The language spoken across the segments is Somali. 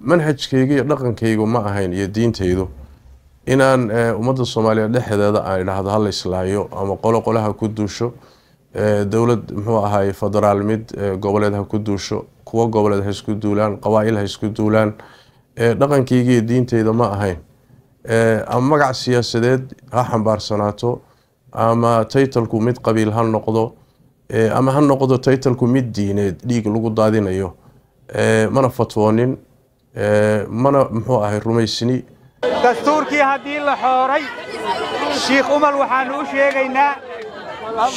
manhajkaygii dhaqankaygu ma ahayn iyo diintaydu inaan ummadda soomaaliya dhexdeeda aan idhaahdo ha layslaayo ama qolo qole ha ku duusho dowlad muxuu ahaay federaal mid goboleed ha ku duusho kuwo goboleed ha isku duulaan qabaa-il ha isku duulaan dhaqankayga diintayda ma ahayn ama magac siyaasadeed ha xambaarsanaato ama taytalku mid qabiil ha noqdo ama ha noqdo taytalku mid diineed dhiig lagu daadinayo mana fatwoonin mana muxuu ahay rumaysni dastuurkii haddii la xooray shiikh umal waxaanu u sheegaynaa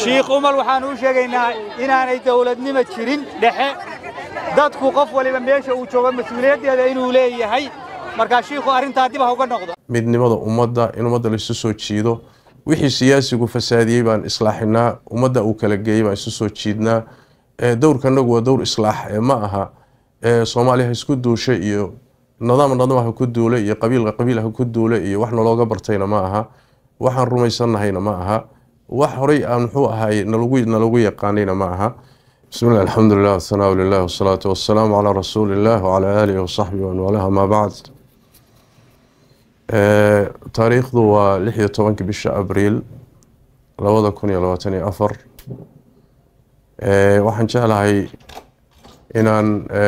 shiikh umal waxaannu u sheegaynaa inaanay dawladnimo jirin dhexe dadku qof waliba meesha uu joogo mas-uuliyaddeeda inuu leeyahay markaa shiikhu arrintaa dib ha uga noqdo midnimada ummadda in ummadda laisu soo jiido wixii siyaasigu fasaadiyey baan islaaxinaa ummadda uu kala geeyey baan isu soo jiidnaa dowrkanagu waa dowr islaax ee ma aha soomaaliya ha isku duusha iyo nadaam nidaam ha ku duule iyo qabiil qabiil ha ku duule iyo wax nalooga bartayna ma aha waxaan rumaysanahayna ma aha wax horay aan muxuu ahaay nalagu yaqaanayna ma aha بسم الله الحمد لله والثناء لله والصلاة والسلام على رسول الله وعلى آله وصحبه bacd taariikhdu waa lix iyo tobanki bisha abriil labada kun iyo labaatan iyo afar waxaan jeclahay inaan e,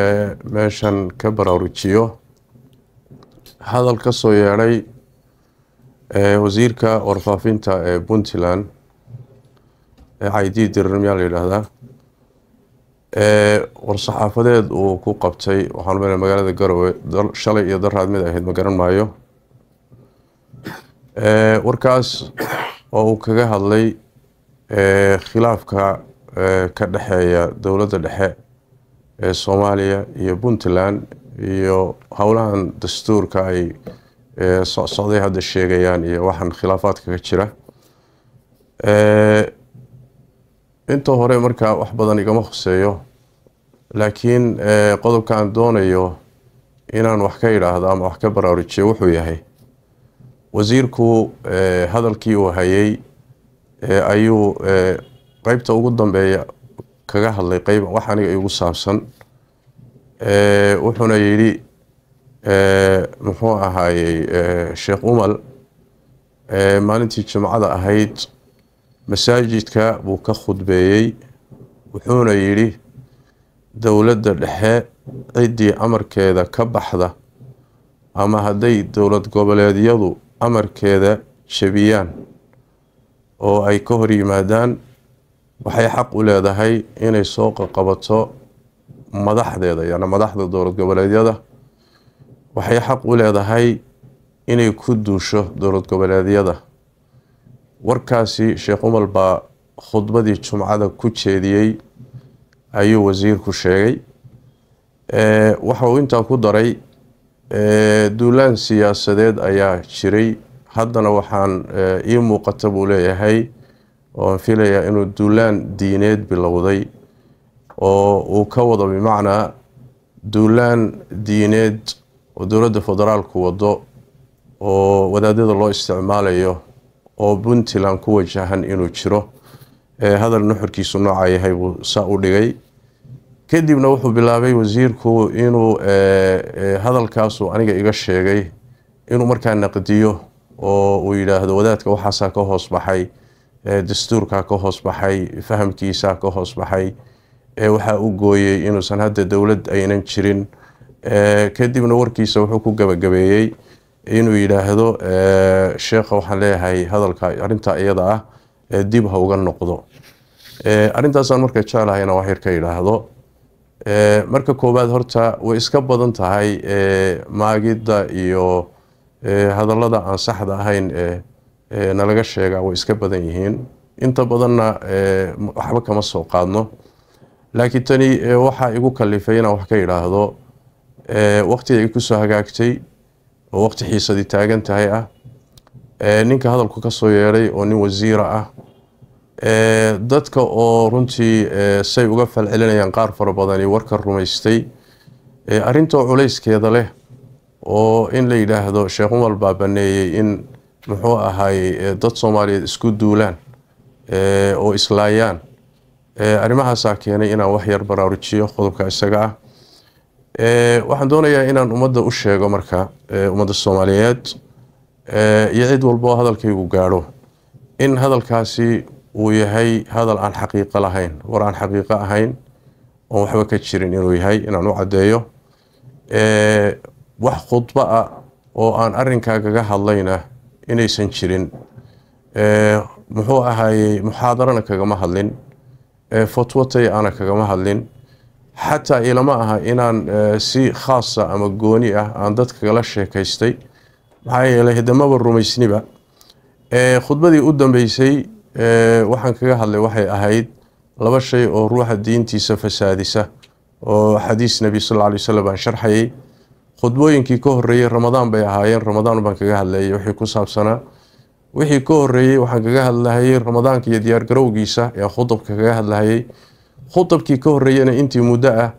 meeshan ka baraarujiyo hadal ka soo yeedhay e, wasiirka warfaafinta ee puntland caydi dirir miyaa la yidhaahdaa e, war-saxaafadeed uu ku qabtay waxaanu meel magaalada garowe dal shalay iyo daraad mid ahayd ma garan maayo warkaas oo uu kaga hadlay khilaafka ka dhexeeya dowladda dhexe ee soomaaliya iyo puntland iyo howlahan dastuurka ay socsocday hadda sheegayaan iyo waxaan khilaafaadka ka jira inta hore markaa wax badan igama hoseeyo laakiin qodobkaan doonayo inaan wax ka yidhaahdo ama wax ka baraarujiyo wuxuu yahay wasiirku hadalkii uu hayay ayuu qeybta ugu dambeeya kaga hadlay qayb wax aniga igu saabsan wuxuuna yidhi muxuu ahaayey sheekh umal maalintii jimcada ahayd masaajidka buu ka khudbeeyey wuxuuna yidhi dowladda dhexe ciddii amarkeeda ka baxda ama hadday dowlad goboleedyadu amarkeeda jebiyaan oo ay ka hor yimaadaan waxay xaq u leedahay inay soo qaqabato madaxdeeda yacni madaxda dowlad goboleedyada waxay xaq u leedahay inay ku duusho dowlad goboleedyada warkaasi sheekh umal baa khudbadii jumcada ku jeediyey ayuu wasiirku sheegay waxa uu intaa ku daray duulaan siyaasadeed ayaa jiray haddana waxaan ii muuqata buu leeyahay ooaan filaya inuu duulaan diineed bilowday oo uu ka wado bimacnaa duulaan diineed oo dowladda federaalku wado oo wadaadada loo isticmaalayo oo puntland ku wajahan inuu jiro hadal nuxurkiisu noocaa yahay buu saa u dhigay kadibna wuxuu bilaabay wasiirku inuu hadalkaasuu aniga iga sheegay inuu markaa naqdiyo oo uu yidhaahdo wadaadka waxaasaa ka hoos baxay dastuurkaa ka hoos baxay fahamkiisaa ka hoos baxay waxaa u gooyey inuusan hadda dowlad aynan jirin kadibna warkiisa wuxuu ku gabagabeeyey inuu yidhaahdo sheekha waxaan leeyahay hadalka arinta iyada ah dib ha uga noqdo arrintaasaan marka jecelahay inaan waxyar ka yidhaahdo marka koowaad horta way iska badan tahay maagidda iyo hadallada aan saxda ahayn nalaga sheegaa way iska badan yihiin inta badanna waxba kama soo qaadno laakiin tani waxaa igu kalifay inaan wax ka yidhaahdo waktiga kusoo hagaagtay oo waqti xiisadii taagan tahay ah ninka hadalku ka soo yeedhay oo nin wasiira ah dadka oo runtii say uga falcelinayaan qaar fara badani warka rumaystay arintoo culayskeeda leh oo in la yidhaahdo sheekh umar baa baneeyey in muxuu ahaayey eh, dad soomaaliyeed isku duulaan eh, oo islaayaan eh, arrimahaasaa keenay inaan wax yar baraarujiyo qodobka isaga ah waxaan doonayaa inaan ummadda u sheego marka ummadda soomaaliyeed iyo cid walbo hadalkaygu gaadho in hadalkaasi uu yahay hadal aan xaqiiqo lahayn war aan xaqiiqo ahayn oon waxba ka jirin inuu yahay inaan u caddeeyo wax khudba ah oo aan arrinkaaga ga hadlayna inaysan jirin eh, muxuu ahaayey muxaadarana kagama hadlin eh, fatwatay ana kagama hadlin xataa ilama aha inaan eh, si khaasa ama gooni ah aan dadka kala sheekaystay maxaa yeeley hidamaba rumaysniba khudbadii u dambeysay waxaan kaga hadlay waxay ahayd laba shay oo ruuxa diintiisa fasaadisa oo xadiis nabi sal lla alay wasalam aan sharxayay khudbooyinkii ka horeeyey ramadaan bay ahaayeen ramadaan baan kaga hadlayay wixii ku saabsanaa wixii ka horeeyey waxaan kaga hadlahayay ramadaanka iyo diyaargarowgiisa ee khudubka kaga hadlahayay khudubkii ka horeeyena intii muddo ah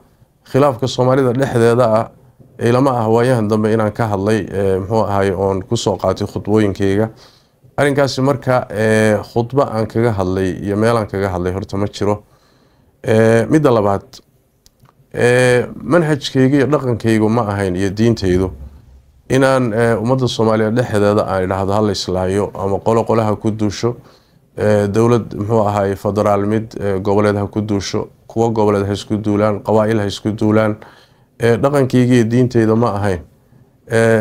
khilaafka soomaalida dhexdeeda ah ilama ah waayahan dambe inaan ka hadlay muxuu ahaay oon kusoo qaatay khudbooyinkeyga arrinkaasi marka khudbo aan kaga hadlay iyo meelaan kaga hadlay horta ma jiro midda labaad manhajkayga iyo dhaqankaygu ma ahayn iyo diintaydu inaan ummadda soomaaliya dhexdeeda aan idhaahdo ha la ama qolo qolaha ku duusho dowlad muxuu ahaay federaal mid goboleed ha ku duusho kuwo goboleed ha isku duulaan qabaa'il ha isku duulaan dhaqankayga iyo diintayda ma ahayn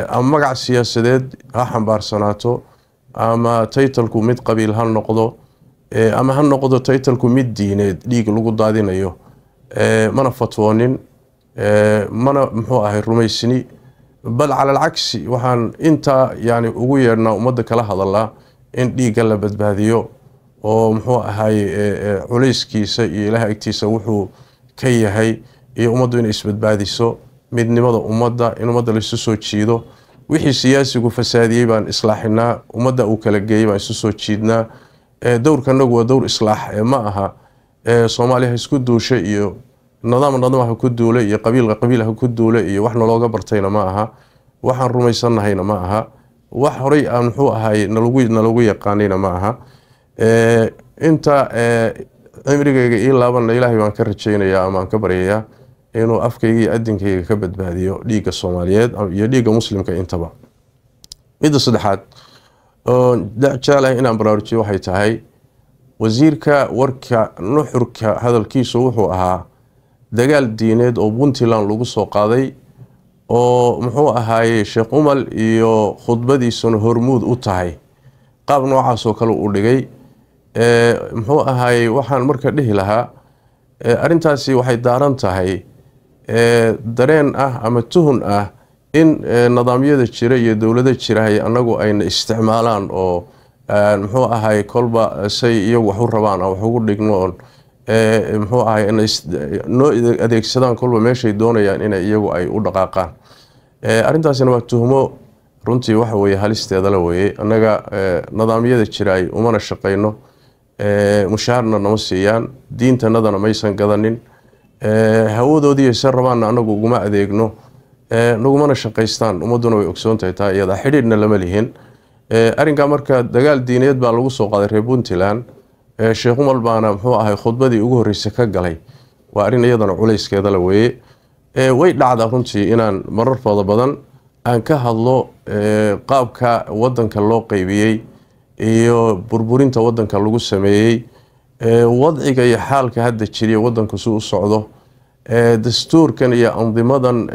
ama magac siyaasadeed ha xambaarsanaato ama taytalku mid qabiil ha noqdo ama ha noqdo taytalku mid diineed dhiig lagu daadinayo Eh, mana fatwoonin eh, mana muxuu ahay rumaysni bal cala alcagsi waxaan intaa yani ugu yeedhnaa ummadda kala hadalaa in dhiigga la badbaadiyo oo muxuu ahay eh, culayskiisa iyo ilaah agtiisa wuxuu ka yahay iyo ummaddu inay isbadbaadiso midnimada ummadda in ummadda laysu soo jiido wixii siyaasigu fasaadiyey baan islaaxinaa ummadda uu kala geeyey baan isu soo jiidnaa dowrkanagu waa dowr islaax ma aha soomaaliya ha isku duusha iyo nidaam nidaam ha ku duule iyo qabiil qabiil ha ku duule iyo wax nalooga bartayna ma aha waxaan rumaysannahayna ma aha wax horay aan muxuu ahaay nalogu yaqaanayna ma aha inta cimrigayga ii laabanna ilaahay baan ka rajaynayaa ama aan ka baryayaa inuu afkayga iyo adinkayga ka badbaadiyo dhiigga soomaaliyeed iyo dhiigga muslimka intaba midda saddexaad jecelahay inaan baraarujiyo waxay tahay wasiirka warka nuxurka hadalkiisu wuxuu ahaa dagaal diineed oo puntland lagu soo qaaday oo muxuu ahaayey sheekh umal iyo khudbadiisuna hormuud u tahay qaab noocaasoo kale uu dhigay muxuu ahaayey waxaan marka dhihi lahaa arrintaasi waxay daaran tahay dareen ah ama tuhun ah in nidaamyada jira iyo dowlado jirahay annagu ayna isticmaalaan oo muxuu ahay kolba say iyagu waxu rabaan aan waxugu dhignoon muxuu ahay inanoo adeegsadaan kolba meeshay doonayaan inay iyagu ay u dhaqaaqaan arrintaasina waa tuhmo runtii waxa weeye halisteeda la weeye annaga nidaamyada jiraay umana shaqayno mushaarna nama siiyaan diintanadana maysan gadanin hawadoodii se rabaanna anagu uguma adeegno nagumana shaqaystaan ummaduna way ogsoontahay taa iyadaa xidhiidhna lama lihin Eh, arrinkaa marka dagaal diineed baa lagu soo qaaday reer puntland eh, sheekh umar baana muxuu ahay khudbadii ugu horreysay ka galay waa arrin iyadana culayskeeda la weeye eh, way dhacdaa runtii inaan marar badan aan ka hadlo qaabka wadanka loo qeybiyey iyo burburinta wadanka lagu sameeyey wadciga iyo xaalka hadda jiriya wadanku si u socdo dastuurkan iyo andimadan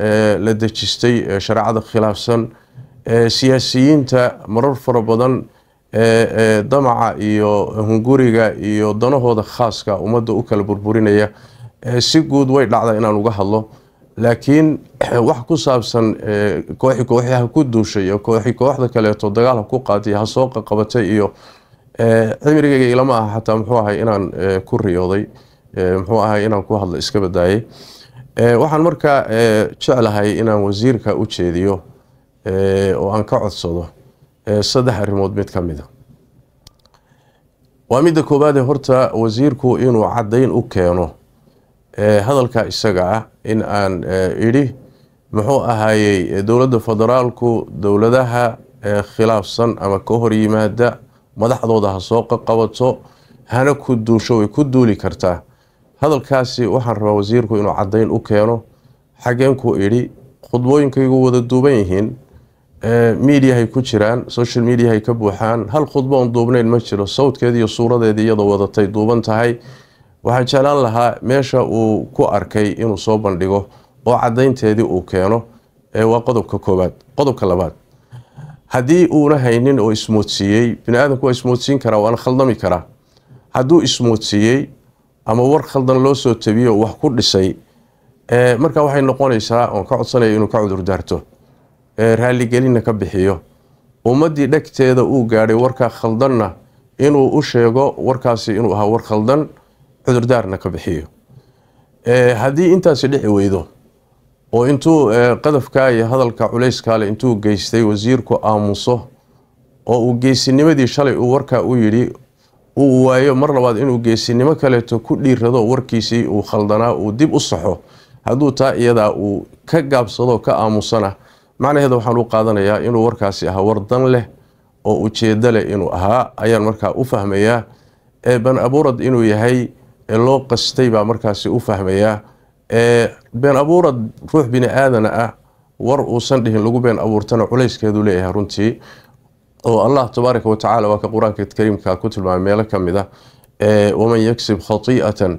la dejistay shareecada khilaafsan siyaasiyiinta marar fara badan damaca iyo hunguriga iyo danahooda khaaska ummadda u kala burburinaya si guud way dhacda inaan uga hadlo laakiin wax ku saabsan kooxi kooxyaha ku duushay iyo kooxi kooxda kaleeto dagaal ha ku qaatay ha soo qaqabatay iyo cimrigayga ilama ah xataa muxuu ahay inaan ku riyooday muxuu ahay inaan ku hadlo iska badaayay waxaan markaa jeclahay inaan wasiirka u jeediyo oo aan ka codsado saddex arrimood mid ka mida ah. waa midda koowaadee horta wasiirku inuu caddayn u keeno hadalka isaga ah in aan idhi muxuu ahaayey dowladda federaalku dowladaha khilaafsan ama ka hor yimaada madaxdooda ha soo qaqabato hana ku duusho way ku duuli kartaa hadalkaasi waxaan rabaa wasiirku inuu caddayn u keeno xageen ku idhi khudbooyinkaygu wada duuban yihiin mediahay ku jiraan social mediahay ka buuxaan hal khudbo on duubnayn ma jiro sawdkeedi iyo suuradeedii iyadoo wadatay duuban tahay waxaan jeclaan lahaa meesha uu ku arkay inuu soo bandhigo oo cadaynteedii uu keeno waa qodobka koobaad qodobka labaad haddii uuna haynin oo ismoodsiiyey biniaadanku waa ismoodsiin karaa waana khaldami karaa hadduu ismoodsiiyey ama war khaldan loo soo tabiyo wax ku dhisay marka waxay noqonaysaa oon ka codsanaya inuu ka cudur raalligelinna ka bixiyo ummaddii dhegteeda uu gaadhay warkaa khaldanna inuu u sheego warkaasi inuu ahaa war khaldan cudurdaarna ka bixiyo haddii intaasi dhici weydo oo intuu qadafka iyo hadalka culayskaale intuu geystay wasiirku aamuso oo uu geesinimadii shalay uu warkaa u yidhi uu waayo mar labaad inuu geesinimo kaleeto ku dhiirado warkiisii uu khaldanaa uu dib u saxo hadduu taa iyadaa uu ka gaabsado ka aamusana macnaheeda waxaan u qaadanayaa inuu warkaasi ahaa wardan leh oo ujeedo leh inuu ahaa ayaan markaa u fahmayaa been abuurad inuu yahay loo qastay baa markaasi u fahmayaa been abuurad ruux bini aadana ah war uusan dhihin lagu been abuurtana culayskeedu leeyahay runtii oo allah tabaaraka wa tacaala waa ka qur-aanka kariimka ku tilmaamay meelo ka mid ah waman yaksib khatii'atan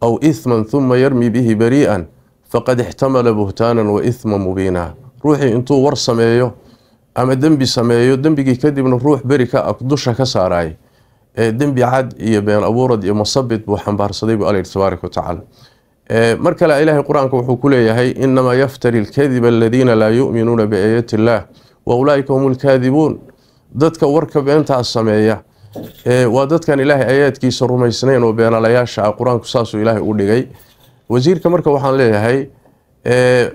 aw ihman huma yarmi bihi barii'an faqad ixtamala buhtaanan wa ihma mubiina ruuxii intuu war sameeyo ama dembi sameeyo dembigii kadibna ruux beri dusha ka saaraay dembi cad iyo been abuurad iyo masabid buu xambaarsaday buu alayidhi tabaaraka watacaala mar kale ilaahay qur-aanka wuxuu ku leeyahay inamaa yaftari alkadiba aladiina laa yu'minuuna biaayati illaah wa ulaa'ika hum lkaadibuun dadka warka beentaas sameeya waa dadkan ilaahay aayaadkiisa rumaysnayn oo beenalayaasha ah qur-aanku saasuu ilaahay u dhigay wasiirka marka waxaan leeyahay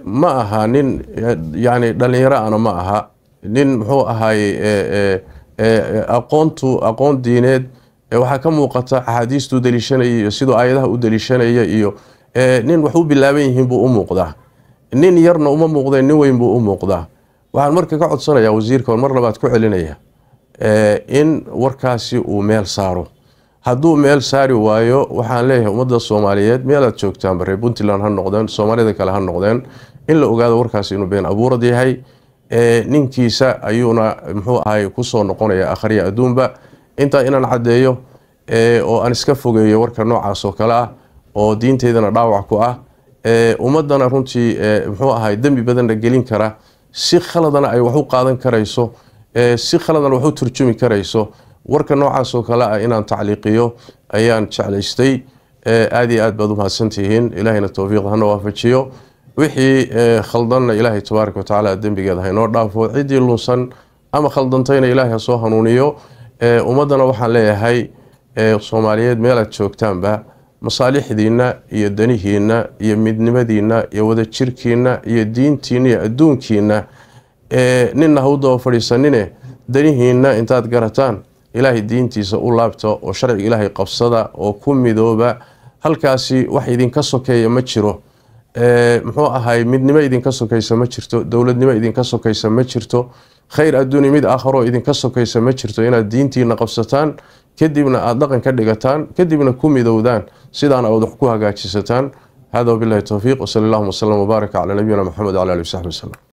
ma aha nin yani dhalinyaro ana ma aha nin muxuu ahay aqoontu aqoon diineed waxaa ka muuqata axaadiistuu deliishanaya iyo siduu aayadaha u deliishanaya iyo nin wax u bilaaban yihiin buu u muuqdaa nin yarna uma muuqdeen nin weyn buu u muuqdaa waxaan marka ka codsanayaa wasiirka oon mar labaad ku celinaya in warkaasi uu meel saaro hadduu meel saari waayo waxaan leeyahay ummadda soomaaliyeed meelaad joogtaan baree puntland ha noqdeen soomaalida kale ha noqdeen in la ogaado warkaas inuu been abuurad yahay ninkiisa ayuuna muxuu ahay kusoo noqonaya akhriya adduunba intaa inaan caddeeyo oo aan iska fogeeyo warka noocaas oo kale ah oo diinteydana dhaawac ku ah ummadana runtii muxuu ahay dembi badanna gelin kara si khaladana ay wax u qaadan karayso si khaladana wax u turjumi karayso warka noocaasoo kale ah inaan tacliiqiyo ayaan jeclaystay aada iyo aad baad u mahadsantihiin ilaahayna towfiiq hana waafajiyo wixii khaldanna ilaahay tabaaraka watacaala dembigeeda haynoo dhaafo ciddii lunsan ama khaldantayna ilaahay ha soo hanuuniyo ummaddana waxaan leeyahay soomaaliyeed meelaad joogtaanba masaalixdiinna iyo danihiinna iyo midnimadiinna iyo wadajirkiinna iyo diintiinna iyo adduunkiinna ninna ha u fadhiisanine danihiinna intaad garataan ilaahay diintiisa u laabta oo sharciga ilaahay qabsada oo ku midooba halkaasi wax idinka sokeeya ma jiro muxuu ahay midnimo idinka sokeysa ma jirto dowladnimo idinka sokeysa ma jirto khayr adduuni mid aakharoo idinka sokeysa ma jirto inaad diintiina qabsataan kadibna aada dhaqan ka dhigataan kadibna ku midowdaan sidaana aad wax ku hagaajisataan hada wabilahi towfiiq wsal allahuma wslm wbaarak calaa nabiyina maxamed wcala ali w saxbi